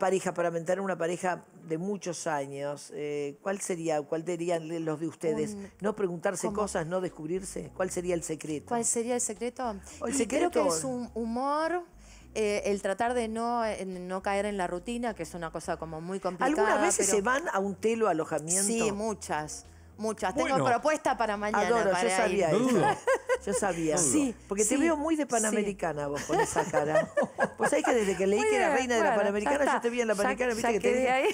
pareja, para mentar una pareja de muchos años, eh, ¿cuál sería, cuál dirían los de ustedes? no preguntarse cosas, no descubrirse. ¿Cuál sería el secreto? ¿Cuál sería el secreto? Creo que es un humor. Eh, el tratar de no, no caer en la rutina, que es una cosa como muy complicada. ¿Algunas veces se van a un telo alojamiento? Sí, muchas. Muchas. Tengo propuesta para mañana. Adoro, yo sabía yo sabía. sí, porque te veo muy de panamericana vos con esa cara. Pues sabés que desde que leí que era reina de la Panamericana, yo te vi en la Panamericana, viste que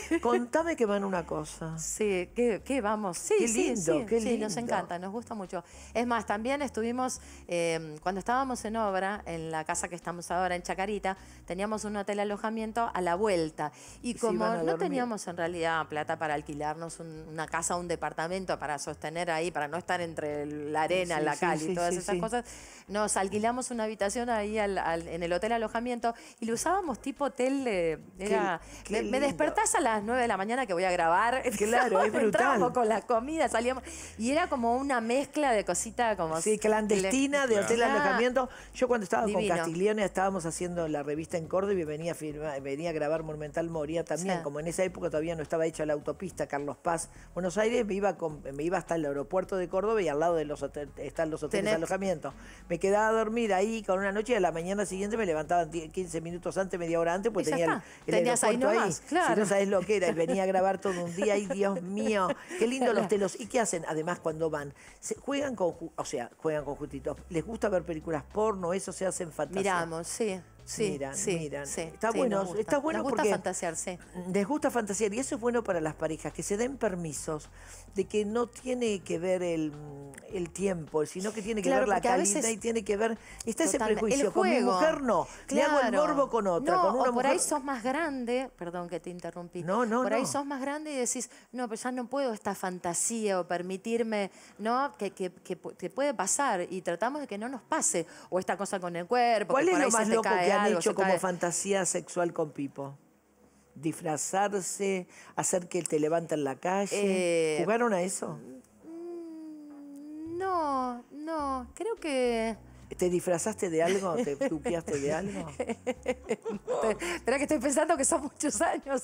te contame que van una cosa. Sí, que, vamos. Sí, lindo, qué lindo. Sí, nos encanta, nos gusta mucho. Es más, también estuvimos, em, cuando estábamos en obra, en la casa que estamos ahora en Chacarita, teníamos un hotel alojamiento a la vuelta. Y como no teníamos en realidad plata para alquilarnos una casa, un departamento para sostener ahí, para no estar entre la arena, la cal y todas esas cosas, nos alquilamos una habitación ahí en el hotel alojamiento y lo usábamos tipo hotel. Eh, me, despertás a las 9 de la mañana que voy a grabar. Claro, es brutal. con la comida, salíamos. Y era como una mezcla de cosita como. Sí, clandestina, de hotel alojamiento. Yo cuando estaba con Castiglione estábamos haciendo la revista en Córdoba y venía a, venía grabar Monumental Moría también. Como en esa época todavía no estaba hecha la autopista Carlos Paz, Buenos Aires, me iba, me iba hasta el aeropuerto de Córdoba y al lado de los están los hoteles de alojamiento. Me quedaba a dormir ahí con una noche y a la mañana siguiente me levantaban 15 minutos antes, media hora antes, pues tenía el, aeropuerto ahí. ahí. Si no sabes lo que era, venía a grabar todo un día y Dios mío, qué lindo los telos. ¿Y qué hacen? Además, cuando van, se, juegan con, o sea, juegan con ¿Les gusta ver películas porno? Eso se hacen fantasía. Miramos, sí sí, miran, sí, está bueno, gusta. está bueno gusta fantasear, sí. les gusta fantasear y eso es bueno para las parejas, que se den permisos de que no tiene que ver el, tiempo, sino que tiene que ver la calidad y tiene que ver, está ese prejuicio, con mi mujer no, claro. le hago el morbo con otra, con una o por ahí sos más grande, perdón que te interrumpí, no, por ahí sos más grande y decís, no, pero ya no puedo esta fantasía o permitirme, ¿no? Que, que, puede pasar y tratamos de que no nos pase, o esta cosa con el cuerpo, ¿Cuál es lo más loco hay? han hecho como fantasía sexual con Pipo? ¿Disfrazarse? ¿Hacer que te en la calle? Eh, ¿Jugaron a eso? Mm, no, no, creo que... ¿Te disfrazaste de algo? ¿Te tupiaste de algo? Espera que estoy pensando que son muchos años,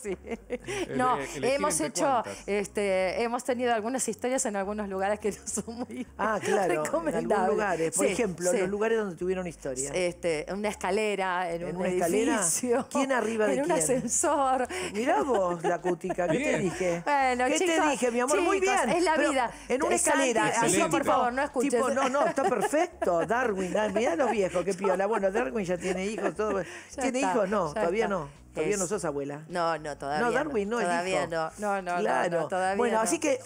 no, hemos hecho, este, hemos tenido algunas historias en algunos lugares que no son muy Ah, claro, en algunos lugares. Por ejemplo, en los lugares donde tuvieron historias. Este, una escalera, en, un Edificio, ¿Quién arriba de en quién? En un ascensor. Mirá vos, la cutica, ¿qué te dije? Bueno, ¿Qué te dije, mi amor? muy bien. Es la vida. en una escalera. así, por favor, no escuches. Tipo, no, no, está perfecto, Darwin Mirá, los viejos, qué piola. Bueno, Darwin ya tiene hijos, todo. ¿Tiene hijos? No, todavía no. Todavía no sos abuela. No, no, todavía. No, No, Darwin no, es Todavía no. No, no, claro. No, bueno, así que